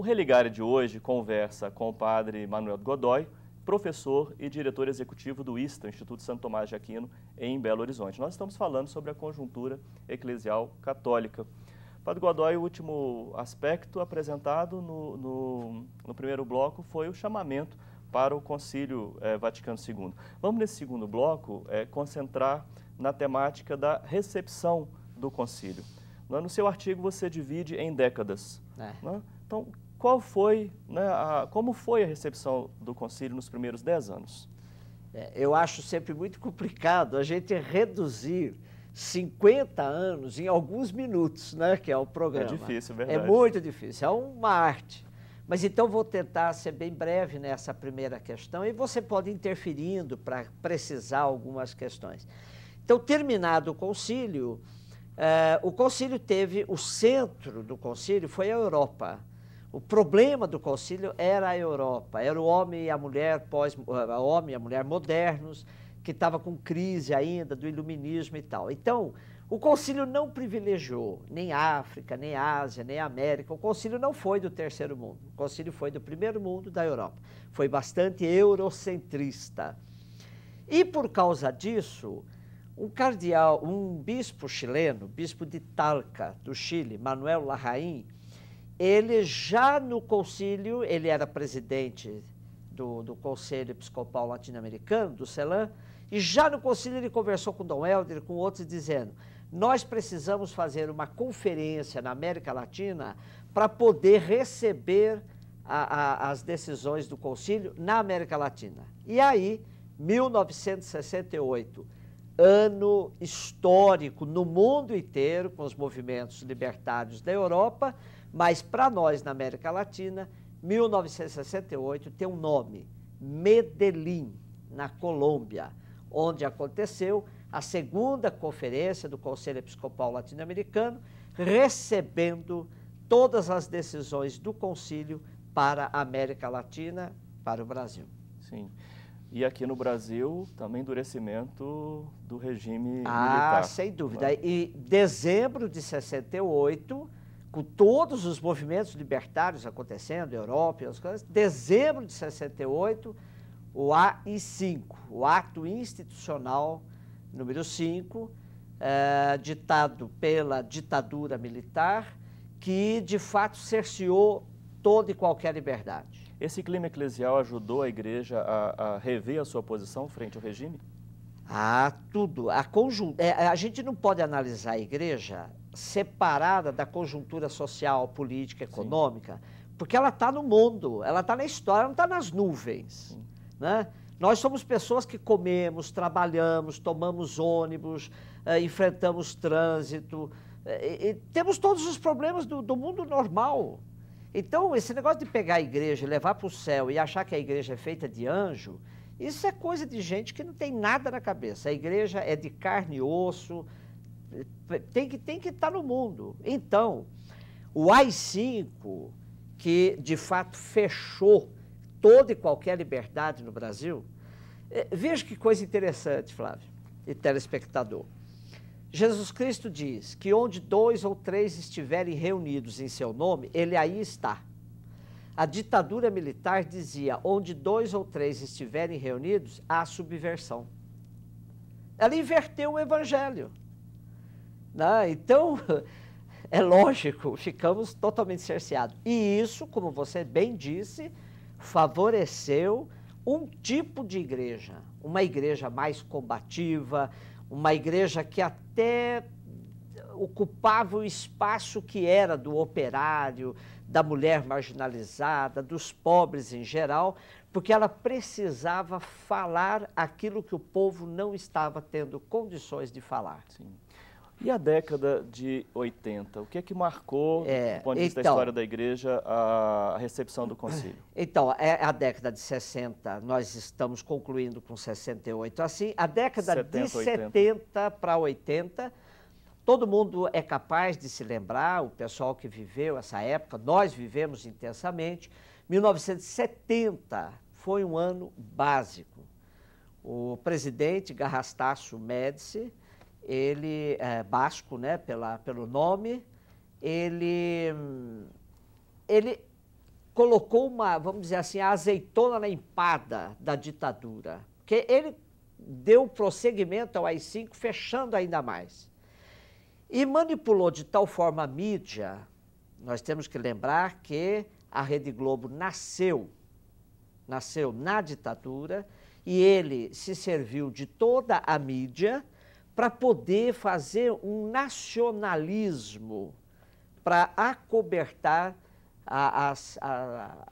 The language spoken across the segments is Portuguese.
O Religare de hoje conversa com o padre Manuel Godoy, professor e diretor executivo do ISTA, Instituto Santo Tomás de Aquino, em Belo Horizonte. Nós estamos falando sobre a conjuntura eclesial católica. Padre Godoy, o último aspecto apresentado no, no, no primeiro bloco foi o chamamento para o Concílio eh, Vaticano II. Vamos, nesse segundo bloco, eh, concentrar na temática da recepção do concílio. No seu artigo, você divide em décadas. É. Né? Então, qual foi, né, a, como foi a recepção do concílio nos primeiros dez anos? É, eu acho sempre muito complicado a gente reduzir 50 anos em alguns minutos, né, que é o programa. É difícil, é verdade. É muito difícil, é uma arte. Mas então vou tentar ser bem breve nessa primeira questão e você pode ir interferindo para precisar algumas questões. Então, terminado o concílio, eh, o concílio teve, o centro do concílio foi a Europa. O problema do concílio era a Europa, era o homem e a mulher pós, eh, o homem e a mulher modernos, que estava com crise ainda do iluminismo e tal. Então, o concílio não privilegiou nem África, nem Ásia, nem América. O concílio não foi do terceiro mundo. O concílio foi do primeiro mundo da Europa. Foi bastante eurocentrista. E por causa disso, um cardeal, um bispo chileno, bispo de Talca, do Chile, Manuel Larraín, ele já no concílio, ele era presidente do, do Conselho Episcopal Latino-Americano, do CELAM, e já no concílio ele conversou com Dom Helder com outros, dizendo, nós precisamos fazer uma conferência na América Latina para poder receber a, a, as decisões do concílio na América Latina. E aí, 1968, ano histórico no mundo inteiro, com os movimentos libertários da Europa, mas para nós na América Latina, 1968 tem um nome: Medellín, na Colômbia, onde aconteceu a segunda conferência do Conselho Episcopal Latino-Americano, recebendo todas as decisões do concílio para a América Latina, para o Brasil. Sim. E aqui no Brasil, também endurecimento do regime ah, militar. Ah, sem dúvida. Não. E dezembro de 68, com todos os movimentos libertários acontecendo, Europa e as coisas, dezembro de 68, o AI-5, o Ato Institucional número 5, é, eh, ditado pela ditadura militar, que de fato cerceou toda e qualquer liberdade. Esse clima eclesial ajudou a igreja a, a rever a sua posição frente ao regime? Ah, tudo. A, conjun... É, a gente não pode analisar a igreja separada da conjuntura social, política, econômica, Sim. porque ela está no mundo, ela está na história, não está nas nuvens. Né? Nós somos pessoas que comemos, trabalhamos, tomamos ônibus, eh, enfrentamos trânsito, eh, temos todos os problemas do, do, mundo normal. Então, esse negócio de pegar a igreja, levar para o céu e achar que a igreja é feita de anjo, isso é coisa de gente que não tem nada na cabeça. A igreja é de carne e osso, eh, tem que, tem que estar tá no mundo. Então, o AI-5, que de fato fechou toda e qualquer liberdade no Brasil, eh, veja que coisa interessante, Flávio, e telespectador. Jesus Cristo diz que onde dois ou três estiverem reunidos em seu nome, ele aí está. A ditadura militar dizia: onde dois ou três estiverem reunidos, há subversão. Ela inverteu o evangelho. Né? Então, é lógico, ficamos totalmente cerceados. E isso, como você bem disse, favoreceu um tipo de igreja, uma igreja mais combativa, uma igreja que até ocupava o espaço que era do operário, da mulher marginalizada, dos pobres em geral, porque ela precisava falar aquilo que o povo não estava tendo condições de falar. Sim. E a década de 80? O que é que marcou, é, do ponto de vista então, da história da igreja, a recepção do concílio? Então, é a década de 60, nós estamos concluindo com 68 assim. A década 70, de 70 para 80 Todo mundo é capaz de se lembrar, o pessoal que viveu essa época, nós vivemos intensamente. 1970 foi um ano básico. O presidente Garrastaço Médici, ele é basco, né, pela, pelo nome, ele, ele colocou uma, vamos dizer assim, a azeitona na empada da ditadura, porque ele deu prosseguimento ao AI-5, fechando ainda mais. E manipulou de tal forma a mídia, nós temos que lembrar que a Rede Globo nasceu, nasceu na ditadura, e ele se serviu de toda a mídia para poder fazer um nacionalismo para acobertar a, a, a,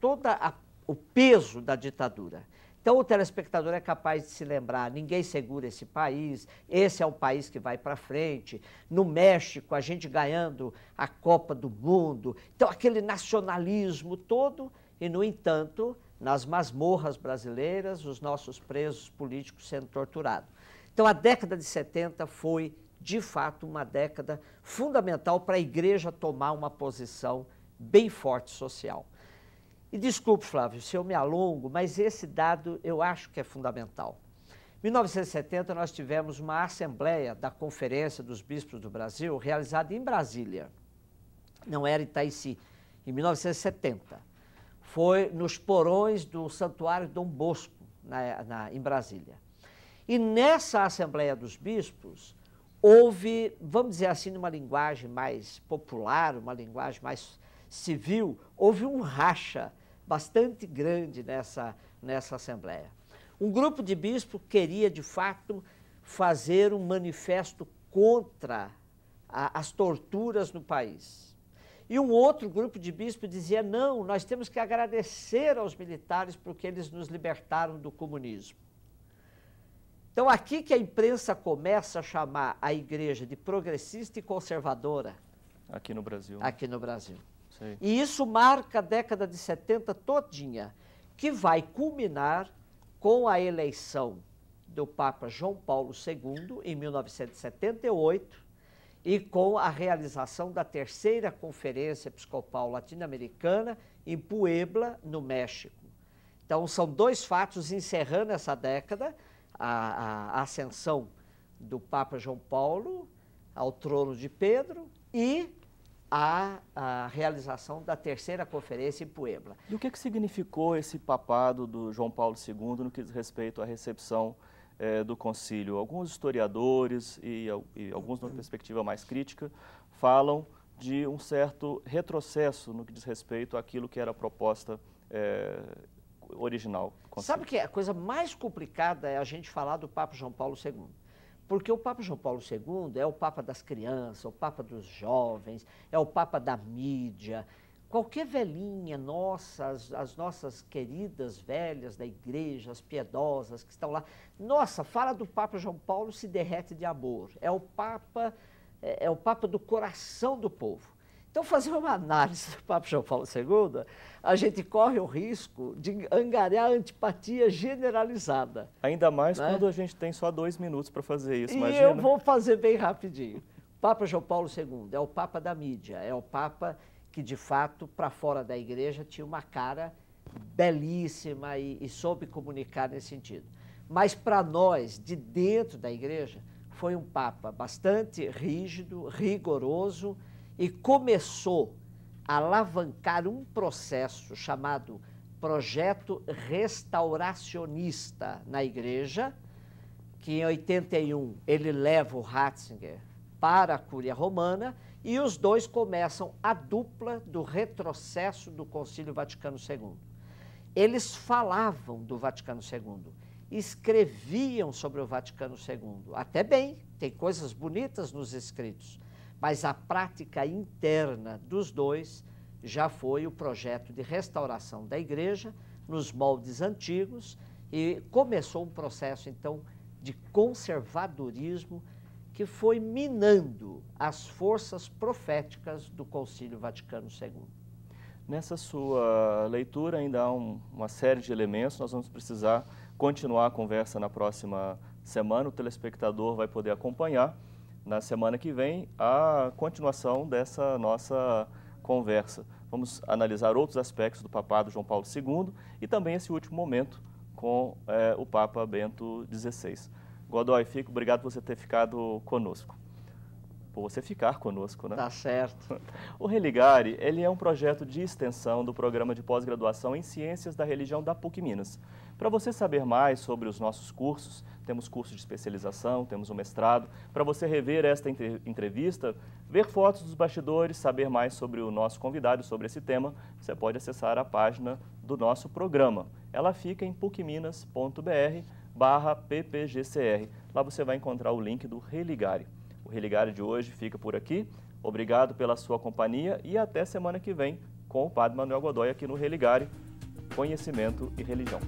toda o peso da ditadura. Então, o telespectador é capaz de se lembrar: ninguém segura esse país, esse é o país que vai para frente. No México, a gente ganhando a Copa do Mundo. Então, aquele nacionalismo todo, e, no entanto, nas masmorras brasileiras, os nossos presos políticos sendo torturados. Então, a década de 70 foi, de fato, uma década fundamental para a igreja tomar uma posição bem forte social. E desculpe, Flávio, se eu me alongo, mas esse dado eu acho que é fundamental. Em 1970, nós tivemos uma assembleia da Conferência dos Bispos do Brasil realizada em Brasília. Não era Itaici, em 1970. Foi nos porões do Santuário Dom Bosco, na, na, em Brasília. E nessa Assembleia dos Bispos, houve, vamos dizer assim, numa linguagem mais popular, uma linguagem mais civil, houve um racha bastante grande nessa, nessa Assembleia. Um grupo de bispos queria, de fato, fazer um manifesto contra a, as torturas no país. E um outro grupo de bispos dizia: não, nós temos que agradecer aos militares porque eles nos libertaram do comunismo. Então, aqui que a imprensa começa a chamar a igreja de progressista e conservadora. Aqui no Brasil. Né? Aqui no Brasil. Sim. E isso marca a década de 70 todinha, que vai culminar com a eleição do Papa João Paulo II em 1978 e com a realização da terceira conferência episcopal latino-americana em Puebla, no México. Então são dois fatos encerrando essa década, a, a ascensão do Papa João Paulo ao trono de Pedro e a, a, realização da terceira conferência em Puebla. E o que, é que significou esse papado do João Paulo II no que diz respeito à recepção eh, do concílio? Alguns historiadores e, e alguns numa perspectiva mais crítica falam de um certo retrocesso no que diz respeito àquilo que era a proposta eh, original. Sabe que a coisa mais complicada é a gente falar do Papa João Paulo II. Porque o Papa João Paulo II é o Papa das crianças, o Papa dos jovens, é o Papa da mídia. Qualquer velhinha nossa, as, as nossas queridas velhas da igreja, as piedosas que estão lá, nossa, fala do Papa João Paulo se derrete de amor. É o Papa, é, é o Papa do coração do povo. Então, fazer uma análise do Papa João Paulo II, a gente corre o risco de angariar antipatia generalizada. Ainda mais né? quando a gente tem só dois minutos para fazer isso. E imagina. eu vou fazer bem rapidinho. Papa João Paulo II é o Papa da mídia, é o Papa que, de fato, para fora da igreja, tinha uma cara belíssima e, e soube comunicar nesse sentido. Mas para nós, de dentro da igreja, foi um Papa bastante rígido, rigoroso, e começou a alavancar um processo chamado Projeto Restauracionista na Igreja, que em 81 ele leva o Ratzinger para a Cúria Romana e os dois começam a dupla do retrocesso do Concílio Vaticano II. Eles falavam do Vaticano II, escreviam sobre o Vaticano II, até bem, tem coisas bonitas nos escritos, mas a prática interna dos dois já foi o projeto de restauração da igreja nos moldes antigos e começou um processo então de conservadorismo que foi minando as forças proféticas do Concílio Vaticano II. Nessa sua leitura ainda há um, uma série de elementos, nós vamos precisar continuar a conversa na próxima semana, o telespectador vai poder acompanhar na semana que vem, a continuação dessa nossa conversa. Vamos analisar outros aspectos do papado João Paulo II e também esse último momento com é, o Papa Bento XVI. Godoy, fico obrigado por você ter ficado conosco por tipo, você ficar conosco, né? Tá certo. O Religare, ele é um projeto de extensão do programa de pós-graduação em Ciências da Religião da PUC Minas. Para você saber mais sobre os nossos cursos, temos curso de especialização, temos o um mestrado. Para você rever esta entrevista, ver fotos dos bastidores, saber mais sobre o nosso convidado, sobre esse tema, você pode acessar a página do nosso programa. Ela fica em pucminas.br barra ppgcr. Lá você vai encontrar o link do Religare. O Religário de hoje fica por aqui. Obrigado pela sua companhia e até semana que vem com o Padre Manuel Godoy aqui no Religário, Conhecimento e Religião.